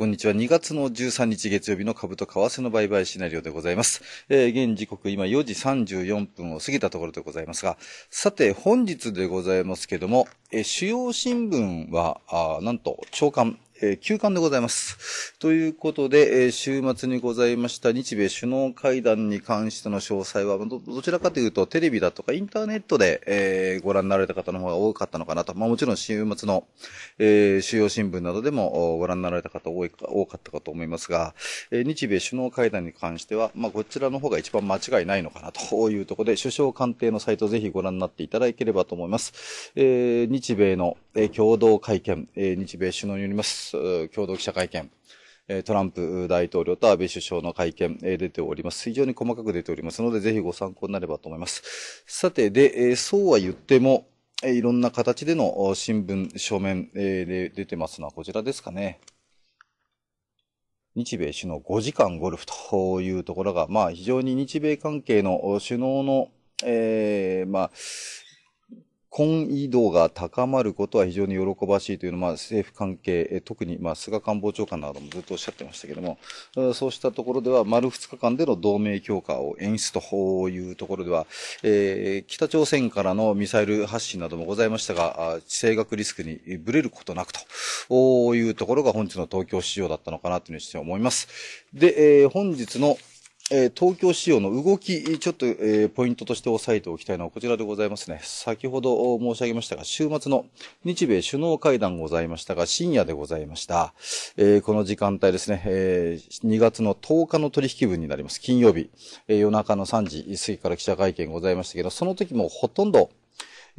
こんにちは。2月の13日月曜日の株と為替の売買シナリオでございます。えー、現時刻今4時34分を過ぎたところでございますが、さて本日でございますけども、えー、主要新聞は、あなんと、長官、えー、休館でございます。ということで、えー、週末にございました日米首脳会談に関しての詳細はど、どちらかというとテレビだとかインターネットで、えー、ご覧になられた方の方が多かったのかなと。まあもちろん週末の、えー、主要新聞などでもご覧になられた方多いか、多かったかと思いますが、えー、日米首脳会談に関しては、まあこちらの方が一番間違いないのかなというところで、首相官邸のサイトぜひご覧になっていただければと思います。えー、日米の、えー、共同会見、えー、日米首脳によります。共同記者会見。トランプ大統領と安倍首相の会見、え出ております。非常に細かく出ておりますので、ぜひご参考になればと思います。さて、で、えそうは言っても、えいろんな形での新聞、書面、えで出てますのはこちらですかね。日米首脳5時間ゴルフというところが、まあ非常に日米関係の首脳の、えー、まあ、婚意度が高まることは非常に喜ばしいというのは、政府関係、特にまあ菅官房長官などもずっとおっしゃってましたけれども、そうしたところでは、丸2日間での同盟強化を演出というところでは、えー、北朝鮮からのミサイル発信などもございましたが、地政学リスクにぶれることなくというところが本日の東京市場だったのかなというふうに思います。で、えー、本日のえー、東京仕様の動き、ちょっと、えー、ポイントとして押さえておきたいのはこちらでございますね。先ほど申し上げましたが、週末の日米首脳会談ございましたが、深夜でございました。えー、この時間帯ですね、え2月の10日の取引分になります。金曜日、え夜中の3時過ぎから記者会見ございましたけど、その時もほとんど、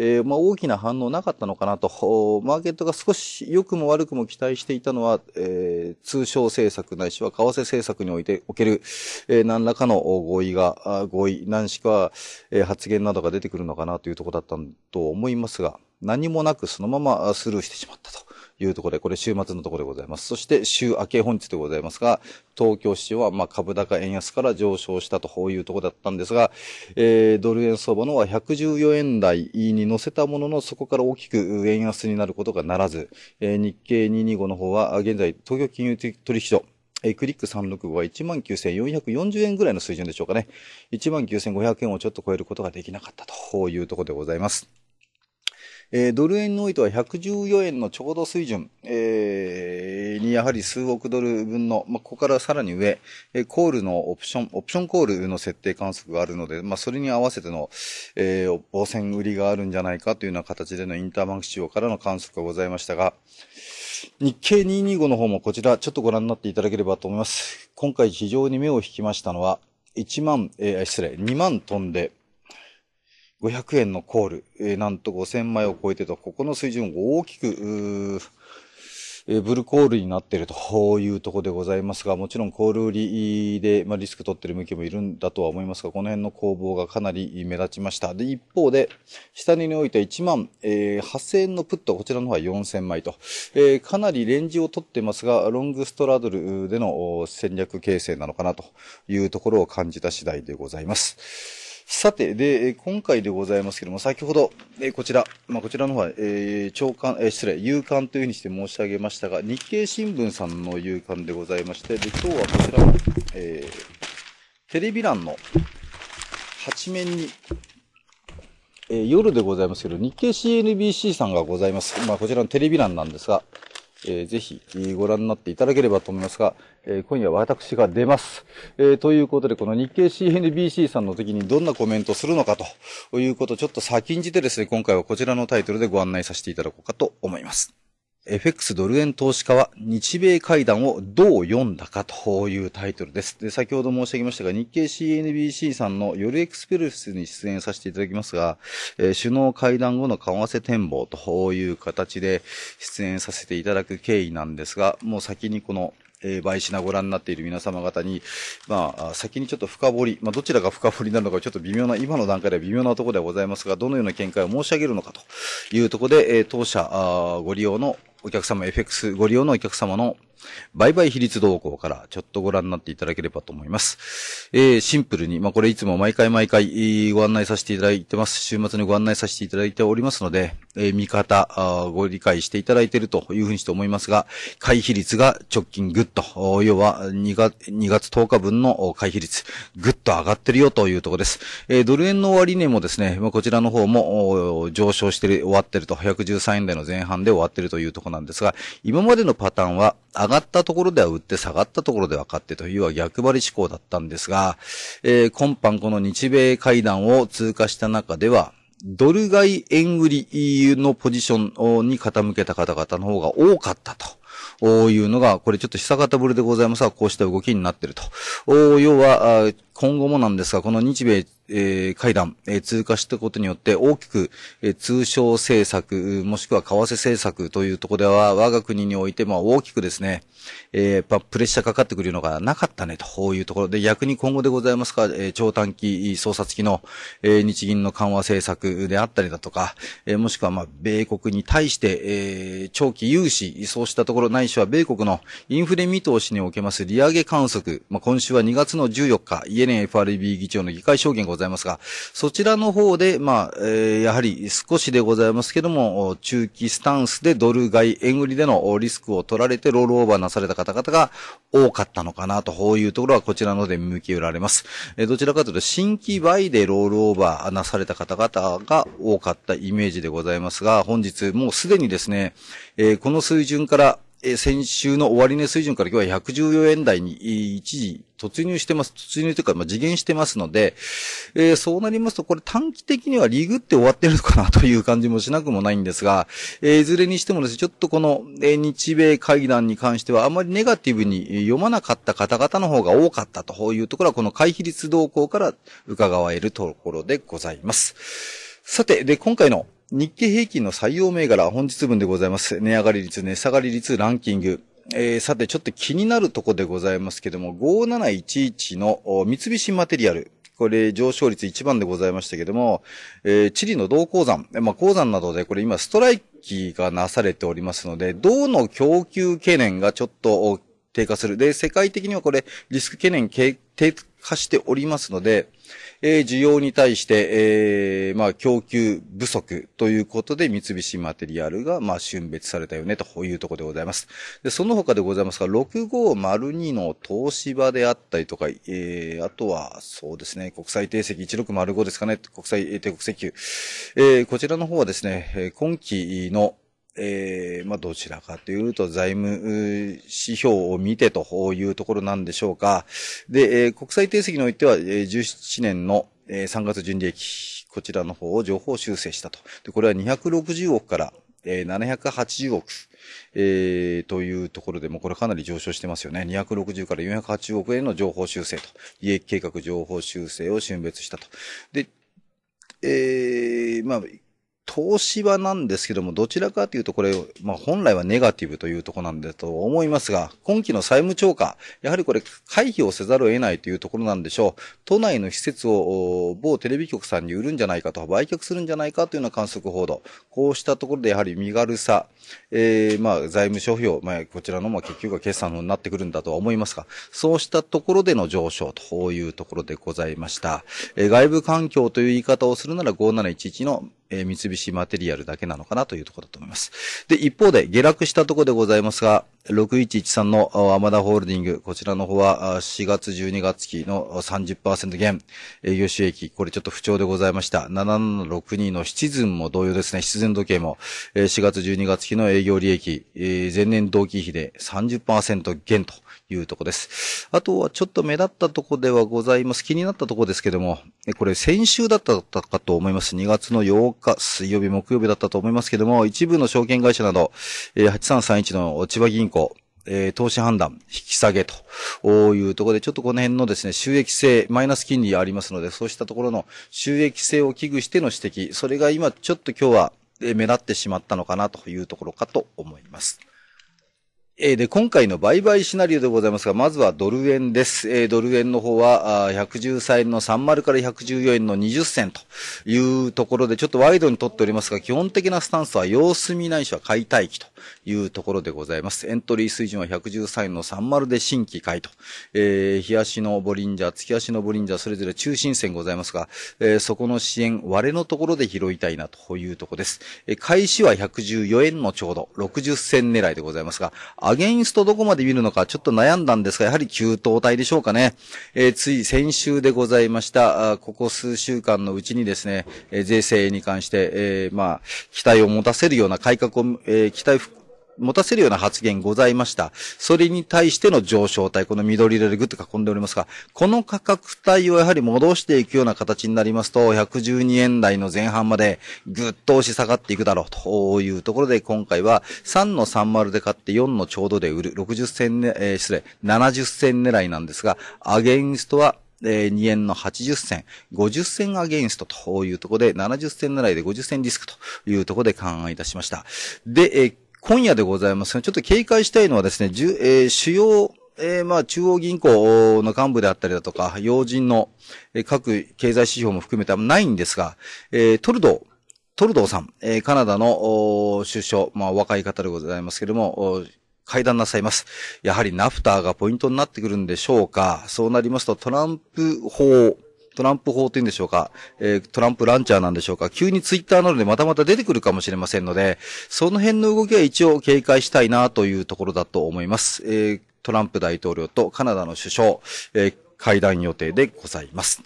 えー、まあ、大きな反応なかったのかなと、マーケットが少し良くも悪くも期待していたのは、えー、通商政策ないしは為替政策においておける、えー、何らかの合意が、合意、何しか、え発言などが出てくるのかなというところだったと思いますが、何もなくそのままスルーしてしまったと。いうところで、これ週末のところでございます。そして週明け本日でございますが、東京市はま株高円安から上昇したというところだったんですが、えー、ドル円相場のは114円台に乗せたものの、そこから大きく円安になることがならず、えー、日経225の方は、現在東京金融取引所、えクリック365は19,440円ぐらいの水準でしょうかね。19,500円をちょっと超えることができなかったというところでございます。えー、ドル円においては114円のちょうど水準、えー、にやはり数億ドル分の、まあ、ここからさらに上、えー、コールのオプション、オプションコールの設定観測があるので、まあ、それに合わせての、えー、防戦売りがあるんじゃないかというような形でのインターバンク市場からの観測がございましたが、日経225の方もこちらちょっとご覧になっていただければと思います。今回非常に目を引きましたのは、1万、えー、失礼、2万飛んで、500円のコール、えー、なんと5000枚を超えてと、ここの水準を大きく、えブルコールになっているというところでございますが、もちろんコール売りで、まあ、リスク取ってる向きもいるんだとは思いますが、この辺の攻防がかなり目立ちました。で、一方で、下において1万、えー、8000円のプット、こちらの方は4000枚と、えー、かなりレンジを取ってますが、ロングストラドルでの戦略形成なのかなというところを感じた次第でございます。さて、で、今回でございますけども、先ほど、えこちら、まあ、こちらの方は、えー、長官、えー、失礼、夕刊というふうにして申し上げましたが、日経新聞さんの夕刊でございまして、で、今日はこちら、えー、テレビ欄の8面に、えー、夜でございますけど、日経 CNBC さんがございます。まあ、こちらのテレビ欄なんですが、えー、ぜひ、ご覧になっていただければと思いますが、えー、今夜私が出ます。えー、ということで、この日経 CNBC さんの時にどんなコメントをするのかということをちょっと先んじてですね、今回はこちらのタイトルでご案内させていただこうかと思います。FX ドル円投資家は日米会談をどう読んだかというタイトルです。で、先ほど申し上げましたが、日経 CNBC さんの夜エクスペルスに出演させていただきますが、えー、首脳会談後の為替展望という形で出演させていただく経緯なんですが、もう先にこのえー、倍品ご覧になっている皆様方に、まあ、先にちょっと深掘り、まあ、どちらが深掘りなのか、ちょっと微妙な、今の段階では微妙なところではございますが、どのような見解を申し上げるのかというところで、えー、当社あご利用のお客様、FX ご利用のお客様の売買比率動向からちょっとご覧になっていただければと思います。えー、シンプルに、まあ、これいつも毎回毎回ご案内させていただいてます。週末にご案内させていただいておりますので、えー、見方あ、ご理解していただいているというふうにして思いますが、回避率が直近ぐっと、要は2月 ,2 月10日分の回避率、ぐっと上がってるよというところです。えー、ドル円の終値もですね、まあ、こちらの方も上昇してる、終わってると、113円台の前半で終わってるというところなんですが、今までのパターンは上がったところでは売って、下がったところでは買ってというは逆張り思考だったんですが、えー、今般この日米会談を通過した中では、ドル買い円売りのポジションに傾けた方々の方が多かったと。いうのが、これちょっと久方ぶりでございますが、こうした動きになってると。要は、今後もなんですが、この日米、えー、会談、えー、通過したことによって大きく、えー、通商政策、もしくは為替政策というところでは、我が国において、まあ大きくですね、えー、っぱプレッシャーかかってくるのがなかったね、というところで、逆に今後でございますか、えー、超短期操作付きの、えー、日銀の緩和政策であったりだとか、えー、もしくは、まあ、米国に対して、えー、長期融資、そうしたところないしは、米国のインフレ見通しにおけます利上げ観測、まあ、今週は2月の14日、イエ年 FRB 議長の議会証言ございますが、そちらの方で、まあ、えー、やはり少しでございますけども、中期スタンスでドル買い、円売りでのリスクを取られてロールオーバーなされた方々が多かったのかなと、こういうところはこちらので見受けられます。えー、どちらかというと、新規倍でロールオーバーなされた方々が多かったイメージでございますが、本日もうすでにですね、えー、この水準からえ先週の終値水準から今日は114円台に一時突入してます。突入というか、まあ、次元してますので、えー、そうなりますと、これ短期的にはリグって終わってるのかなという感じもしなくもないんですが、えー、いずれにしてもですね、ちょっとこの、えー、日米会談に関してはあまりネガティブに読まなかった方々の方が多かったというところは、この回避率動向から伺えるところでございます。さて、で、今回の日経平均の採用銘柄、本日分でございます。値上がり率、値下がり率ランキング。えー、さて、ちょっと気になるとこでございますけども、5711の三菱マテリアル。これ上昇率1番でございましたけども、えー、チリの銅鉱山、まあ、鉱山などでこれ今ストライキがなされておりますので、銅の供給懸念がちょっと低下する。で、世界的にはこれリスク懸念低下しておりますので、えー、需要に対して、えー、まあ、供給不足ということで、三菱マテリアルが、まあ、春別されたよね、というところでございます。で、その他でございますが、6502の東芝であったりとか、えー、あとは、そうですね、国際定石1605ですかね、国際、帝国石油。えー、こちらの方はですね、今期の、えー、まあ、どちらかというと財務指標を見てというところなんでしょうか。で、えー、国際定石においては、えー、17年の、えー、3月純利益、こちらの方を情報修正したと。で、これは260億から、えー、780億、えー、というところでも、これかなり上昇してますよね。260から480億円の情報修正と、利益計画情報修正を峻別したと。で、えー、まあ、東芝なんですけども、どちらかというとこれ、まあ本来はネガティブというとこなんだと思いますが、今期の債務超過、やはりこれ回避をせざるを得ないというところなんでしょう。都内の施設を某テレビ局さんに売るんじゃないかと、売却するんじゃないかというような観測報道。こうしたところでやはり身軽さ、えー、まあ財務諸表、まあこちらのま結局は決算になってくるんだとは思いますが、そうしたところでの上昇というところでございました。えー、外部環境という言い方をするなら5711のえー、三菱マテリアルだけなのかなというところだと思います。で、一方で下落したところでございますが、6113のアマダホールディング、こちらの方は4月12月期の30%減、営業収益、これちょっと不調でございました。7762のシズンも同様ですね、シズン時計も4月12月期の営業利益、前年同期比で30%減というとこです。あとはちょっと目立ったとこではございます。気になったとこですけども、これ先週だったかと思います。2月の8日、水曜日、木曜日だったと思いますけども、一部の証券会社など、8331の千葉銀行えー、投資判断、引き下げというところで、ちょっとこの辺のですね、収益性、マイナス金利ありますので、そうしたところの収益性を危惧しての指摘、それが今ちょっと今日は目立ってしまったのかなというところかと思います。えー、で、今回の売買シナリオでございますが、まずはドル円です。えー、ドル円の方は、113円の30から114円の20銭というところで、ちょっとワイドにとっておりますが、基本的なスタンスは様子見ないしは買い待機というところでございます。エントリー水準は113円の30で新規買いと、えー、日足のボリンジャー、月足のボリンジャー、それぞれ中心線ございますが、えー、そこの支援、割れのところで拾いたいなというところです。えー、開始は114円のちょうど、60銭狙いでございますが、アゲインストどこまで見るのかちょっと悩んだんですが、やはり急騰体でしょうかね。えー、つい先週でございました、ここ数週間のうちにですね、えー、税制に関して、えー、まあ、期待を持たせるような改革を、えー、期待持たせるような発言ございました。それに対しての上昇帯、この緑色でグっと囲んでおりますが、この価格帯をやはり戻していくような形になりますと、112円台の前半までぐっと押し下がっていくだろうというところで、今回は3の30で買って4のちょうどで売る、60銭、ね、えー、失礼、70銭狙いなんですが、アゲインストはえー、2円の80銭、50銭アゲインストというところで、70銭狙いで50銭リスクというところで考えいたしました。で、えー、今夜でございますが、ちょっと警戒したいのはですね、じゅえー、主要、えー、まあ、中央銀行の幹部であったりだとか、要人の、え各経済指標も含めてはないんですが、えー、トルドー、トルドーさん、えカナダの首相、まあ、若い方でございますけれども、会談なさいます。やはりナフターがポイントになってくるんでしょうか。そうなりますと、トランプ法、トランプ法というんでしょうか、えー、トランプランチャーなんでしょうか、急にツイッターなどでまたまた出てくるかもしれませんので、その辺の動きは一応警戒したいなというところだと思います。えー、トランプ大統領とカナダの首相、えー、会談予定でございます。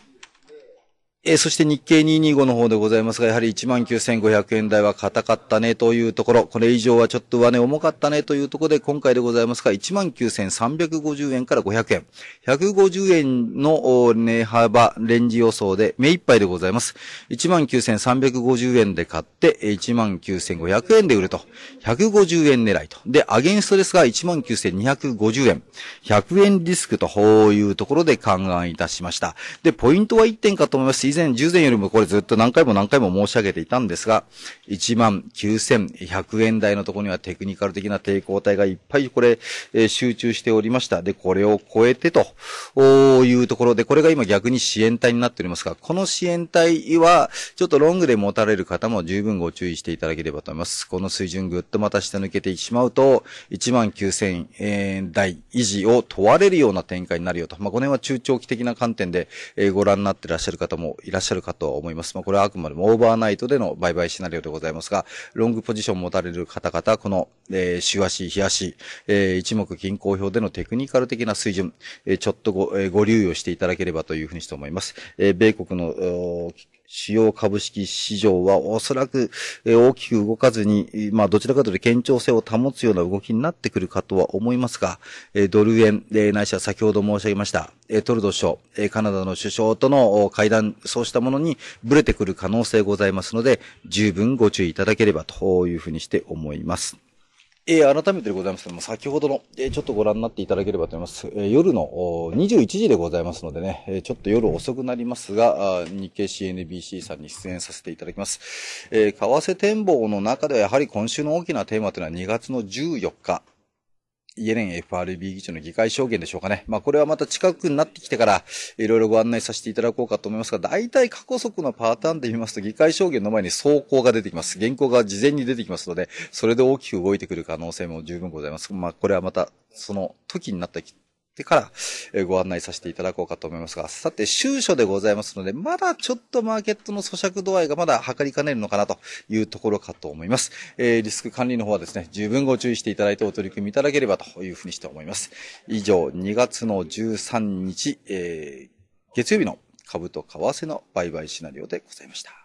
えそして日経225の方でございますが、やはり19,500円台は硬かったねというところ、これ以上はちょっと上値重かったねというところで、今回でございますが、19,350円から500円、150円の値幅、レンジ予想で目いっぱいでございます。19,350円で買って、19,500円で売ると、150円狙いと。で、アゲンストですが、19,250円、100円リスクというところで勘案いたしました。で、ポイントは1点かと思います。前、従前よりもこれずっと何回も何回も申し上げていたんですが、19,100円台のところにはテクニカル的な抵抗体がいっぱいこれ、えー、集中しておりました。で、これを超えてというところで、これが今逆に支援体になっておりますが、この支援体は、ちょっとロングで持たれる方も十分ご注意していただければと思います。この水準ぐっとまた下抜けてしまうと、19,000円台維持を問われるような展開になるよと。まあ、この辺は中長期的な観点で、えー、ご覧になってらっしゃる方もいらっしゃるかと思います。まあ、これはあくまでもオーバーナイトでの売買シナリオでございますが、ロングポジションを持たれる方々、この、えー、週足、日足、えー、一目均衡表でのテクニカル的な水準、えー、ちょっとご、えー、ご留意をしていただければというふうにして思います。えー、米国の、主要株式市場はおそらく大きく動かずに、まあどちらかというと堅調性を保つような動きになってくるかとは思いますが、ドル円、ないしは先ほど申し上げました、トルド首相、カナダの首相との会談、そうしたものにブレてくる可能性ございますので、十分ご注意いただければというふうにして思います。えー、改めてでございますけども、先ほどの、えー、ちょっとご覧になっていただければと思います。えー、夜の21時でございますのでね、えちょっと夜遅くなりますが、あ日経 CNBC さんに出演させていただきます。え為替展望の中ではやはり今週の大きなテーマというのは2月の14日、イエレン FRB 議長の議会証言でしょうかね。まあこれはまた近くになってきてから、いろいろご案内させていただこうかと思いますが、大体過去速のパターンで見ますと、議会証言の前に走行が出てきます。原稿が事前に出てきますので、それで大きく動いてくる可能性も十分ございます。まあこれはまた、その時になったてからご案内させていただこうかと思いますが、さて、収書でございますので、まだちょっとマーケットの咀嚼度合いがまだ測りかねるのかなというところかと思います。えー、リスク管理の方はですね、十分ご注意していただいてお取り組みいただければというふうにして思います。以上、2月の13日、えー、月曜日の株と為替の売買シナリオでございました。